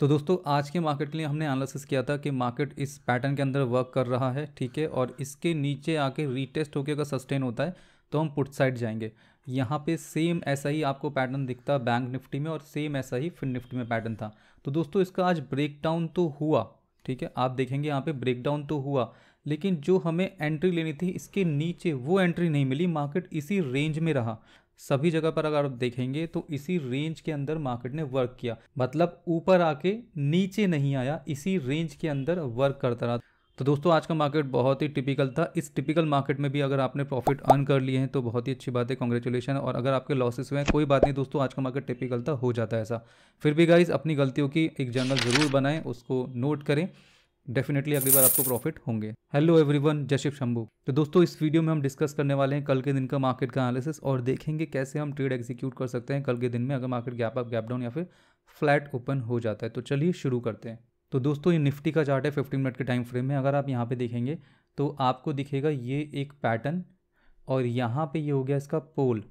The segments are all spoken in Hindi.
तो दोस्तों आज के मार्केट के लिए हमने एनालिसिस किया था कि मार्केट इस पैटर्न के अंदर वर्क कर रहा है ठीक है और इसके नीचे आके रीटेस्ट होकर अगर सस्टेन होता है तो हम पुट साइड जाएंगे यहाँ पे सेम ऐसा ही आपको पैटर्न दिखता बैंक निफ्टी में और सेम ऐसा ही फिन निफ्टी में पैटर्न था तो दोस्तों इसका आज ब्रेकडाउन तो हुआ ठीक है आप देखेंगे यहाँ पे ब्रेकडाउन तो हुआ लेकिन जो हमें एंट्री लेनी थी इसके नीचे वो एंट्री नहीं मिली मार्केट इसी रेंज में रहा सभी जगह पर अगर आप देखेंगे तो इसी रेंज के अंदर मार्केट ने वर्क किया मतलब ऊपर आके नीचे नहीं आया इसी रेंज के अंदर वर्क करता रहा तो दोस्तों आज का मार्केट बहुत ही टिपिकल था इस टिपिकल मार्केट में भी अगर आपने प्रॉफिट अर्न कर लिए हैं तो बहुत ही अच्छी बात है कॉन्ग्रेचुलेशन और अगर आपके लॉसेस हुए हैं कोई बात नहीं दोस्तों आज का मार्केट टिपिकल था हो जाता है ऐसा फिर भी गाइज अपनी गलतियों की एक जर्नल ज़रूर बनाएं उसको नोट करें डेफिनेटली अगली बार आपको प्रॉफिट होंगे हेलो एवरीवन जय शिव शंभू तो दोस्तों इस वीडियो में हम डिस्कस करने वाले हैं कल के दिन का मार्केट का एनालिसिस और देखेंगे कैसे हम ट्रेड एग्जीक्यूट कर सकते हैं कल के दिन में अगर market gap up gap down या फिर फ्लैट ओपन हो जाता है तो चलिए शुरू करते हैं तो दोस्तों ये निफ्टी का चार्ट है फिफ्टीन मिनट के टाइम फ्रेम में अगर आप यहाँ पे देखेंगे तो आपको दिखेगा ये एक पैटर्न और यहाँ पे ये हो गया इसका पोल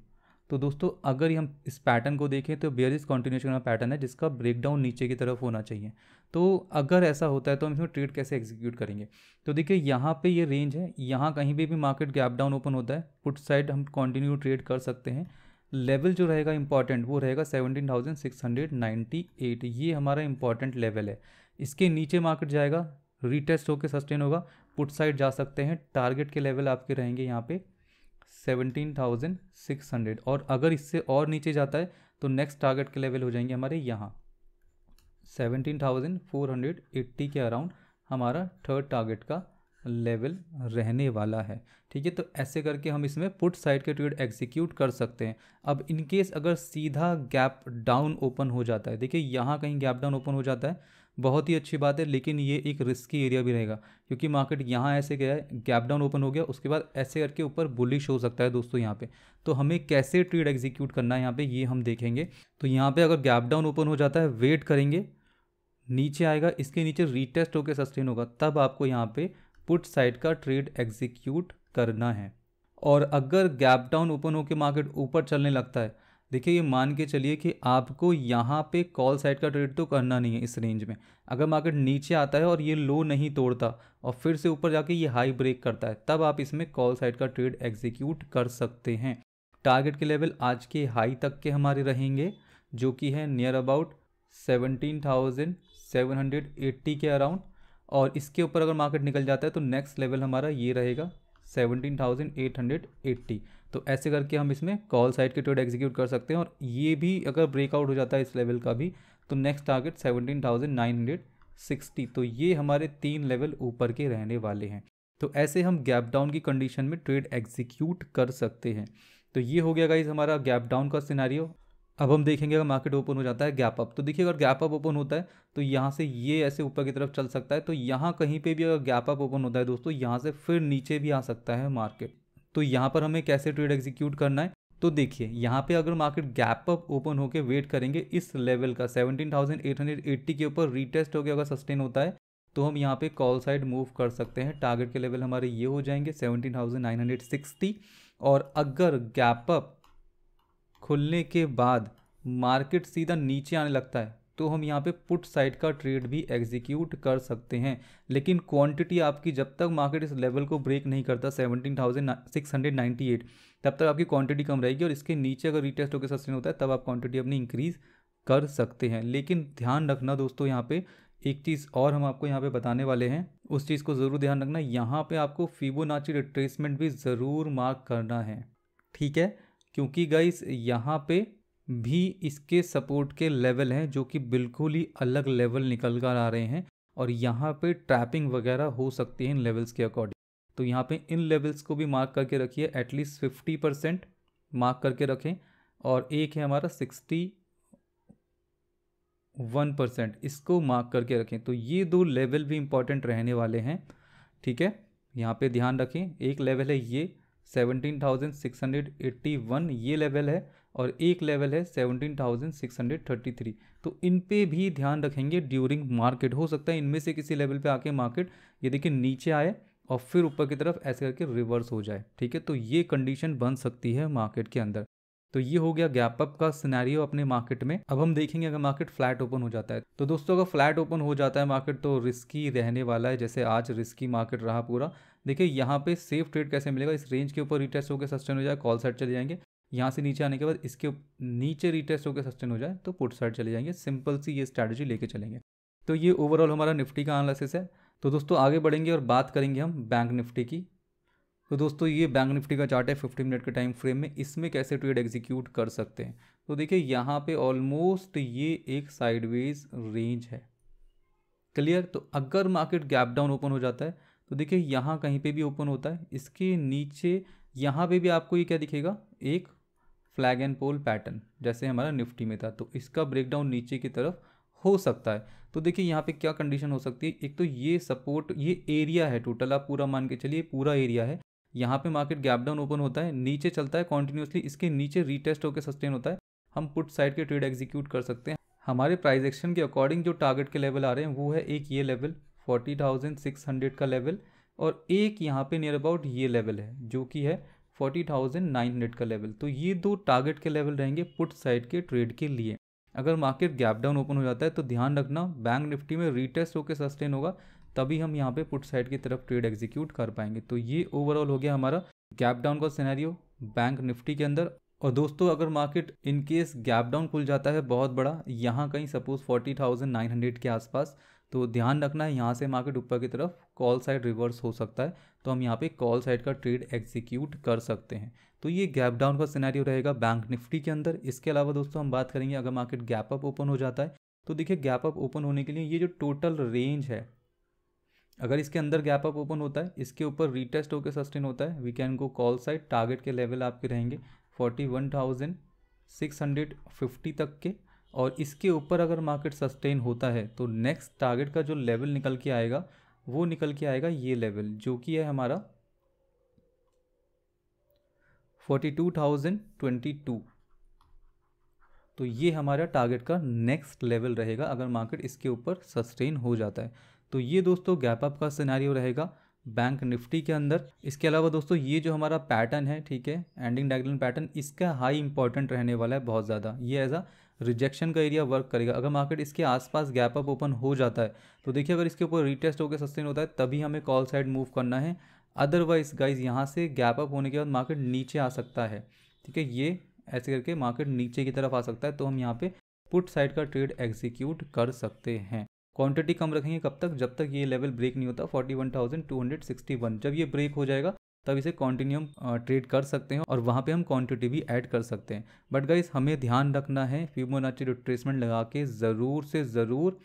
तो दोस्तों अगर हम इस पैटर्न को देखें तो बेयर इस कॉन्टिन्यूशन पैटर्न है जिसका ब्रेकडाउन नीचे की तरफ होना चाहिए तो अगर ऐसा होता है तो हम इसमें ट्रेड कैसे एग्जीक्यूट करेंगे तो देखिए यहाँ पे ये रेंज है यहाँ कहीं पर भी मार्केट गैप डाउन ओपन होता है पुट साइड हम कंटिन्यू ट्रेड कर सकते हैं लेवल जो रहेगा इंपॉर्टेंट वो रहेगा seventeen thousand six hundred ninety eight ये हमारा इंपॉर्टेंट लेवल है इसके नीचे मार्केट जाएगा रीटेस्ट होकर सस्टेन होगा पुट साइड जा सकते हैं टारगेट के लेवल आपके रहेंगे यहाँ पर सेवनटीन थाउजेंड सिक्स हंड्रेड और अगर इससे और नीचे जाता है तो नेक्स्ट टारगेट के लेवल हो जाएंगे हमारे यहाँ 17,480 के अराउंड हमारा थर्ड टारगेट का लेवल रहने वाला है ठीक है तो ऐसे करके हम इसमें पुट साइड के ट्रेड एग्जीक्यूट कर सकते हैं अब इन केस अगर सीधा गैप डाउन ओपन हो जाता है देखिए यहाँ कहीं गैप डाउन ओपन हो जाता है बहुत ही अच्छी बात है लेकिन ये एक रिस्की एरिया भी रहेगा क्योंकि मार्केट यहाँ ऐसे गया है गैप डाउन ओपन हो गया उसके बाद ऐसे करके ऊपर बुलिश हो सकता है दोस्तों यहाँ पे तो हमें कैसे ट्रेड एग्जीक्यूट करना है यहाँ पे ये हम देखेंगे तो यहाँ पे अगर गैप डाउन ओपन हो जाता है वेट करेंगे नीचे आएगा इसके नीचे रीटेस्ट होकर सस्टेन होगा तब आपको यहाँ पे पुट साइड का ट्रेड एग्जीक्यूट करना है और अगर गैप डाउन ओपन होकर मार्केट ऊपर चलने लगता है देखिए ये मान के चलिए कि आपको यहाँ पे कॉल साइड का ट्रेड तो करना नहीं है इस रेंज में अगर मार्केट नीचे आता है और ये लो नहीं तोड़ता और फिर से ऊपर जाके ये हाई ब्रेक करता है तब आप इसमें कॉल साइड का ट्रेड एग्जीक्यूट कर सकते हैं टारगेट के लेवल आज के हाई तक के हमारे रहेंगे जो कि है near about seventeen thousand seven hundred eighty के अराउंड और इसके ऊपर अगर मार्केट निकल जाता है तो नेक्स्ट लेवल हमारा ये रहेगा seventeen thousand eight hundred eighty तो ऐसे करके हम इसमें कॉल साइड के ट्रेड एग्जीक्यूट कर सकते हैं और ये भी अगर ब्रेकआउट हो जाता है इस लेवल का भी तो next target seventeen thousand nine hundred sixty तो ये हमारे तीन लेवल ऊपर के रहने वाले हैं तो ऐसे हम गैप डाउन की कंडीशन में ट्रेड एग्जीक्यूट कर सकते हैं तो ये हो गया गाइज हमारा गैप डाउन का सिनारियो अब हम देखेंगे अगर मार्केट ओपन हो जाता है गैप अप तो देखिए अगर गैप अप ओपन होता है तो यहाँ से ये ऐसे ऊपर की तरफ चल सकता है तो यहाँ कहीं पे भी अगर गैप अप ओपन होता है दोस्तों यहाँ से फिर नीचे भी आ सकता है मार्केट तो यहाँ पर हमें कैसे ट्रेड एग्जीक्यूट करना है तो देखिए यहाँ पे अगर मार्केट गैप अप ओपन होकर वेट करेंगे इस लेवल का सेवनटीन के ऊपर रीटेस्ट होकर अगर सस्टेन होता है तो हम यहाँ पे कॉल साइड मूव कर सकते हैं टारगेट के लेवल हमारे ये हो जाएंगे सेवनटीन और अगर गैप अप खुलने के बाद मार्केट सीधा नीचे आने लगता है तो हम यहाँ पे पुट साइड का ट्रेड भी एग्जीक्यूट कर सकते हैं लेकिन क्वांटिटी आपकी जब तक मार्केट इस लेवल को ब्रेक नहीं करता seventeen thousand six hundred ninety eight तब तक आपकी क्वांटिटी कम रहेगी और इसके नीचे अगर रिटेस्ट होकर सस्टेन होता है तब आप क्वांटिटी अपनी इंक्रीज़ कर सकते हैं लेकिन ध्यान रखना दोस्तों यहाँ पर एक चीज़ और हम आपको यहाँ पर बताने वाले हैं उस चीज़ को ज़रूर ध्यान रखना यहाँ पर आपको फीबोनाची रिट्रेसमेंट भी ज़रूर मार्क करना है ठीक है क्योंकि गाइस यहाँ पे भी इसके सपोर्ट के लेवल हैं जो कि बिल्कुल ही अलग लेवल निकल कर आ रहे हैं और यहाँ पे ट्रैपिंग वगैरह हो सकती है इन लेवल्स के अकॉर्डिंग तो यहाँ पे इन लेवल्स को भी मार्क करके रखिए एटलीस्ट फिफ्टी परसेंट मार्क करके रखें और एक है हमारा सिक्सटी वन परसेंट इसको मार्क करके रखें तो ये दो लेवल भी इम्पॉर्टेंट रहने वाले हैं ठीक है यहाँ पे ध्यान रखें एक लेवल है ये seventeen thousand six hundred eighty one ये लेवल है और एक लेवल है seventeen thousand six hundred thirty three तो इन पे भी ध्यान रखेंगे ड्यूरिंग मार्केट हो सकता है इनमें से किसी लेवल पे आके मार्केट ये देखिए नीचे आए और फिर ऊपर की तरफ ऐसे करके रिवर्स हो जाए ठीक है तो ये कंडीशन बन सकती है मार्केट के अंदर तो ये हो गया गैप अप का सिनेरियो अपने मार्केट में अब हम देखेंगे अगर मार्केट फ्लैट ओपन हो जाता है तो दोस्तों अगर फ्लैट ओपन हो जाता है मार्केट तो रिस्की रहने वाला है जैसे आज रिस्की मार्केट रहा पूरा देखिए यहाँ पे सेफ ट्रेड कैसे मिलेगा इस रेंज के ऊपर रिटेस्ट होकर सस्टेन हो जाए कॉल साइड चले जाएंगे यहाँ से नीचे आने के बाद इसके नीचे रिटेस्ट होकर सस्टेन हो जाए तो पुट साइड चले जाएंगे सिंपल सी ये स्ट्रैटेजी लेके चलेंगे तो ये ओवरऑल हमारा निफ्टी का एनालिसिस है तो दोस्तों आगे बढ़ेंगे और बात करेंगे हम बैंक निफ्टी की तो दोस्तों ये बैंक निफ्टी का चार्ट है 15 मिनट के टाइम फ्रेम में इसमें कैसे ट्रेड एग्जीक्यूट कर सकते हैं तो देखिए यहाँ पे ऑलमोस्ट ये एक साइडवेज रेंज है क्लियर तो अगर मार्केट गैप डाउन ओपन हो जाता है तो देखिए यहाँ कहीं पे भी ओपन होता है इसके नीचे यहाँ पे भी आपको ये क्या दिखेगा एक फ्लैग एंड पोल पैटर्न जैसे हमारा निफ्टी में था तो इसका ब्रेकडाउन नीचे की तरफ हो सकता है तो देखिए यहाँ पे क्या कंडीशन हो सकती है एक तो ये सपोर्ट ये एरिया है टोटल आप पूरा मान के चलिए पूरा एरिया है यहाँ पे मार्केट गैप डाउन ओपन होता है नीचे चलता है कॉन्टिन्यूसली इसके नीचे रीटेस्ट होकर सस्टेन होता है हम पुट साइड के ट्रेड एग्जीक्यूट कर सकते हैं हमारे प्राइस एक्शन के अकॉर्डिंग जो टारगेट के लेवल आ रहे हैं वो है एक ये level forty thousand six hundred का लेवल और एक यहाँ पे नियर अबाउट ये लेवल है जो कि है फोर्टी थाउजेंड नाइन हंड्रेड का लेवल तो ये दो टारगेट के लेवल रहेंगे पुट साइड के ट्रेड के लिए अगर मार्केट गैप डाउन ओपन हो जाता है तो ध्यान रखना बैंक निफ्टी में रीटेस्ट होकर सस्टेन होगा तभी हम यहाँ पे पुट साइड की तरफ ट्रेड एग्जीक्यूट कर पाएंगे तो ये ओवरऑल हो गया हमारा गैप डाउन का सिनेरियो बैंक निफ्टी के अंदर और दोस्तों अगर market in case gap down खुल जाता है बहुत बड़ा यहाँ कहीं suppose forty thousand nine hundred के आसपास तो ध्यान रखना है यहाँ से मार्केट ऊपर की तरफ कॉल साइड रिवर्स हो सकता है तो हम यहाँ पे कॉल साइड का ट्रेड एग्जीक्यूट कर सकते हैं तो ये गैप डाउन का सिनेरियो रहेगा बैंक निफ्टी के अंदर इसके अलावा दोस्तों हम बात करेंगे अगर मार्केट गैप अप ओपन हो जाता है तो देखिए गैप अप ओपन होने के लिए ये जो टोटल रेंज है अगर इसके अंदर गैप अप ओपन होता है इसके ऊपर रीटेस्ट होकर सस्टेन होता है we can go call side target के लेवल आपके रहेंगे forty one thousand six hundred fifty तक के और इसके ऊपर अगर मार्केट सस्टेन होता है तो नेक्स्ट टारगेट का जो लेवल निकल के आएगा वो निकल के आएगा ये लेवल जो कि है हमारा forty two thousand twenty two तो ये हमारा टारगेट का नेक्स्ट लेवल रहेगा अगर मार्केट इसके ऊपर सस्टेन हो जाता है तो ये दोस्तों गैप अप का सिनारियो रहेगा बैंक निफ्टी के अंदर इसके अलावा दोस्तों ये जो हमारा पैटर्न है ठीक है एंडिंग डायग्राम पैटर्न इसका हाई इंपॉर्टेंट रहने वाला है बहुत ज़्यादा ये एज आ रिजेक्शन का एरिया वर्क करेगा अगर मार्केट इसके आसपास गैप अप ओपन हो जाता है तो देखिए अगर इसके ऊपर रिटेस्ट होकर सस्टेन होता है तभी हमें कॉल साइड मूव करना है अदरवाइज गाइज यहाँ से गैप अप होने के बाद मार्केट नीचे आ सकता है ठीक है ये ऐसे करके मार्केट नीचे की तरफ आ सकता है तो हम यहाँ पे पुट साइड का ट्रेड एग्जीक्यूट कर सकते हैं क्वांटिटी कम रखेंगे कब तक जब तक ये लेवल ब्रेक नहीं होता 41,261 जब ये ब्रेक हो जाएगा तब इसे कॉन्टिन्यूम ट्रेड कर सकते हैं और वहाँ पे हम क्वांटिटी भी ऐड कर सकते हैं बट गाइज हमें ध्यान रखना है फ्यूमोनाची रिट्रेसमेंट लगा के ज़रूर से ज़रूर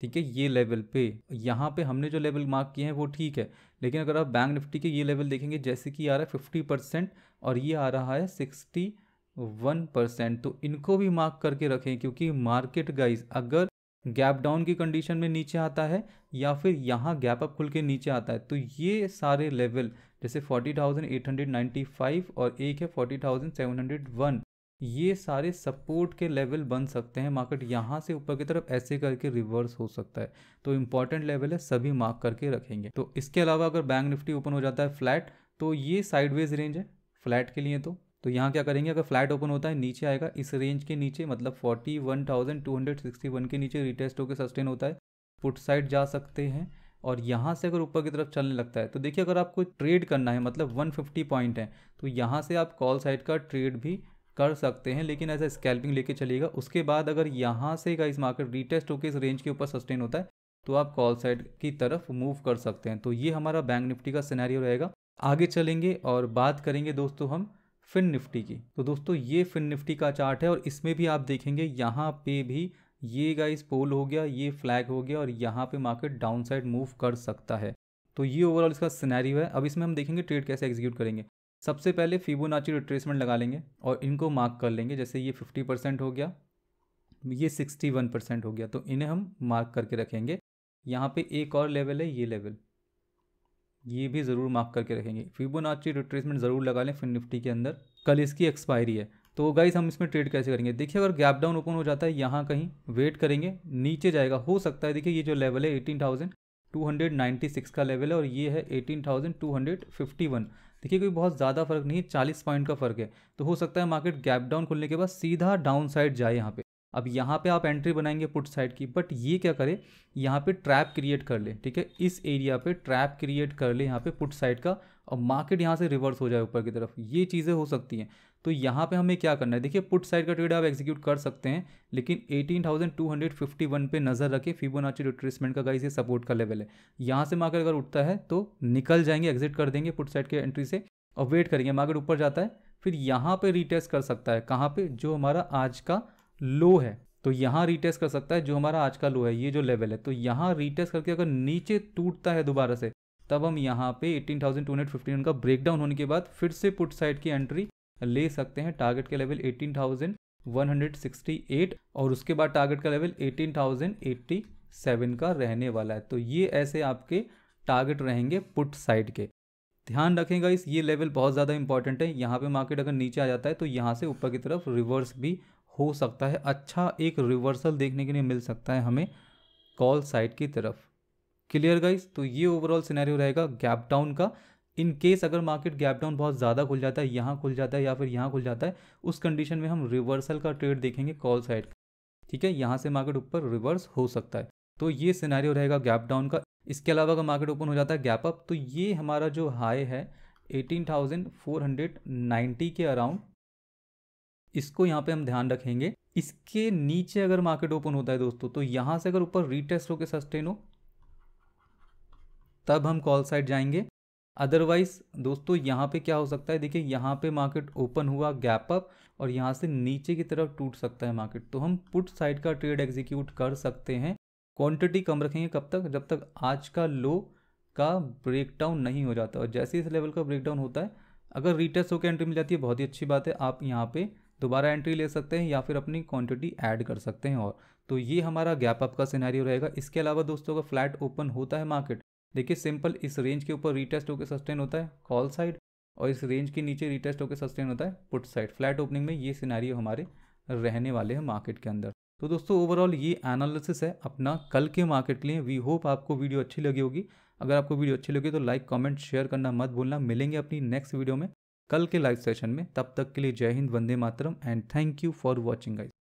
ठीक है ये लेवल पे यहाँ पे हमने जो लेवल मार्क किए हैं वो ठीक है लेकिन अगर आप बैंक निफ्टी के ये लेवल देखेंगे जैसे कि आ रहा है फिफ्टी परसेंट और ये आ रहा है सिक्सटी वन परसेंट तो इनको भी मार्क करके रखें क्योंकि मार्केट गाइज अगर गैप डाउन की कंडीशन में नीचे आता है या फिर यहाँ गैप अप खुल के नीचे आता है तो ये सारे लेवल जैसे 40,895 और एक है 40,701 ये सारे सपोर्ट के लेवल बन सकते हैं मार्केट यहाँ से ऊपर की तरफ ऐसे करके रिवर्स हो सकता है तो इंपॉर्टेंट लेवल है सभी मार्क करके रखेंगे तो इसके अलावा अगर बैंक निफ्टी ओपन हो जाता है फ्लैट तो ये साइडवेज रेंज है फ्लैट के लिए तो तो यहाँ क्या करेंगे अगर फ्लैट ओपन होता है नीचे आएगा इस रेंज के नीचे मतलब 41,261 के नीचे रिटेस्ट होकर सस्टेन होता है पुट साइड जा सकते हैं और यहाँ से अगर ऊपर की तरफ चलने लगता है तो देखिए अगर आपको ट्रेड करना है मतलब 150 पॉइंट है तो यहाँ से आप कॉल साइड का ट्रेड भी कर सकते हैं लेकिन ऐसा स्कैल्पिंग लेके चलिएगा उसके बाद अगर यहाँ से का इस मार्केट रिटेस्ट होकर इस रेंज के ऊपर सस्टेन होता है तो आप कॉल साइड की तरफ मूव कर सकते हैं तो ये हमारा बैंक निफ्टी का सिनेरियो रहेगा आगे चलेंगे और बात करेंगे दोस्तों हम फिन निफ्टी की तो दोस्तों ये फिन निफ्टी का चार्ट है और इसमें भी आप देखेंगे यहाँ पे भी ये गाइस पोल हो गया ये फ्लैग हो गया और यहाँ पे मार्केट डाउन साइड मूव कर सकता है तो ये ओवरऑल इसका सिनेरियो है अब इसमें हम देखेंगे ट्रेड कैसे एग्जीक्यूट करेंगे सबसे पहले फीबोनाची रिट्रेसमेंट लगा लेंगे और इनको मार्क कर लेंगे जैसे ये फिफ्टी परसेंट हो गया ये सिक्सटी वन परसेंट हो गया तो इन्हें हम मार्क करके रखेंगे यहाँ पे एक और लेवल है ये लेवल ये भी ज़रूर मार्क करके रखेंगे फिबोनाची रिट्रेसमेंट ज़रूर लगा लें फिर निफ्टी के अंदर कल इसकी एक्सपायरी है तो गाइस हम इसमें ट्रेड कैसे करेंगे देखिए अगर गैप डाउन ओपन हो जाता है यहाँ कहीं वेट करेंगे नीचे जाएगा हो सकता है देखिए ये जो लेवल है एटीन सिक्स का लेवल है और ये है 18,251 देखिए कोई बहुत ज़्यादा फर्क नहीं है चालीस पॉइंट का फर्क है तो हो सकता है मार्केट गैप डाउन खुलने के बाद सीधा डाउन साइड जाए यहाँ पे अब यहाँ पे आप एंट्री बनाएंगे पुट साइड की बट ये क्या करे यहाँ पे ट्रैप क्रिएट कर ले ठीक है इस एरिया पे ट्रैप क्रिएट कर ले यहाँ पे पुट साइड का और मार्केट यहाँ से रिवर्स हो जाए ऊपर की तरफ ये चीज़ें हो सकती हैं तो यहाँ पे हमें क्या करना है देखिए पुट साइड का ट्रेड आप एग्जीक्यूट कर सकते हैं लेकिन 18,251 पे नज़र रखें फिबोनाची रिट्रेसमेंट का गाइस ये सपोर्ट का लेवल है यहाँ से मार्केट अगर उठता है तो निकल जाएंगे एग्जिट कर देंगे पुट साइड के एंट्री से और वेट करेंगे मार्केट ऊपर जाता है फिर यहाँ पर रिटेस्ट कर सकता है कहाँ पर जो हमारा आज का लो है तो यहाँ रिटेस्ट कर सकता है जो हमारा आज का लो है ये जो लेवल है तो यहाँ रिटेस्ट करके अगर नीचे टूटता है दोबारा से तब हम यहाँ पे का ब्रेक ब्रेकडाउन होने के बाद फिर से पुट साइड की एंट्री ले सकते हैं टारगेट का लेवल 18,168 और उसके बाद टारगेट का लेवल 18,087 का रहने वाला है तो ये ऐसे आपके टारगेट रहेंगे पुट साइड के ध्यान रखेंगे इस ये लेवल बहुत ज़्यादा इंपॉर्टेंट है यहाँ पे मार्केट अगर नीचे आ जाता है तो यहाँ से ऊपर की तरफ रिवर्स भी हो सकता है अच्छा एक रिवर्सल देखने के लिए मिल सकता है हमें कॉल साइड की तरफ क्लियर गाइस तो ये ओवरऑल सिनेरियो रहेगा गैप डाउन का इन केस अगर मार्केट गैप डाउन बहुत ज़्यादा खुल जाता है यहाँ खुल जाता है या फिर यहाँ खुल जाता है उस कंडीशन में हम रिवर्सल का ट्रेड देखेंगे कॉल साइड ठीक है यहाँ से मार्केट ऊपर रिवर्स हो सकता है तो ये सिनेरियो रहेगा गैप डाउन का इसके अलावा अगर मार्केट ओपन हो जाता है गैप अप तो ये हमारा जो हाई है 18,490 के अराउंड इसको यहाँ पे हम ध्यान रखेंगे इसके नीचे अगर मार्केट ओपन होता है दोस्तों तो यहाँ से अगर ऊपर रीटेस्ट होकर सस्टेन हो तब हम कॉल साइड जाएंगे अदरवाइज दोस्तों यहाँ पे क्या हो सकता है देखिए यहाँ पे मार्केट ओपन हुआ गैप अप और यहाँ से नीचे की तरफ टूट सकता है मार्केट तो हम पुट साइड का ट्रेड एग्जीक्यूट कर सकते हैं क्वांटिटी कम रखेंगे कब तक जब तक आज का लो का ब्रेकडाउन नहीं हो जाता और जैसे इस लेवल का ब्रेकडाउन होता है अगर रिटेस्ट होकर एंट्री मिल जाती है बहुत ही अच्छी बात है आप यहाँ पे दोबारा एंट्री ले सकते हैं या फिर अपनी क्वांटिटी ऐड कर सकते हैं और तो ये हमारा गैप अप का सिनेरियो रहेगा इसके अलावा दोस्तों अगर फ्लैट ओपन होता है मार्केट देखिए सिंपल इस रेंज के ऊपर रीटेस्ट होकर सस्टेन होता है कॉल साइड और इस रेंज के नीचे रीटेस्ट होकर सस्टेन होता है पुट साइड फ्लैट ओपनिंग में ये सिनारी हमारे रहने वाले हैं मार्केट के अंदर तो दोस्तों ओवरऑल ये एनालिसिस है अपना कल के मार्केट के लिए वी होप आपको वीडियो अच्छी लगी होगी अगर आपको वीडियो अच्छी लगी तो लाइक कमेंट शेयर करना मत भूलना मिलेंगे अपनी नेक्स्ट वीडियो में कल के लाइव सेशन में तब तक के लिए जय हिंद वंदे मातरम and thank you for watching guys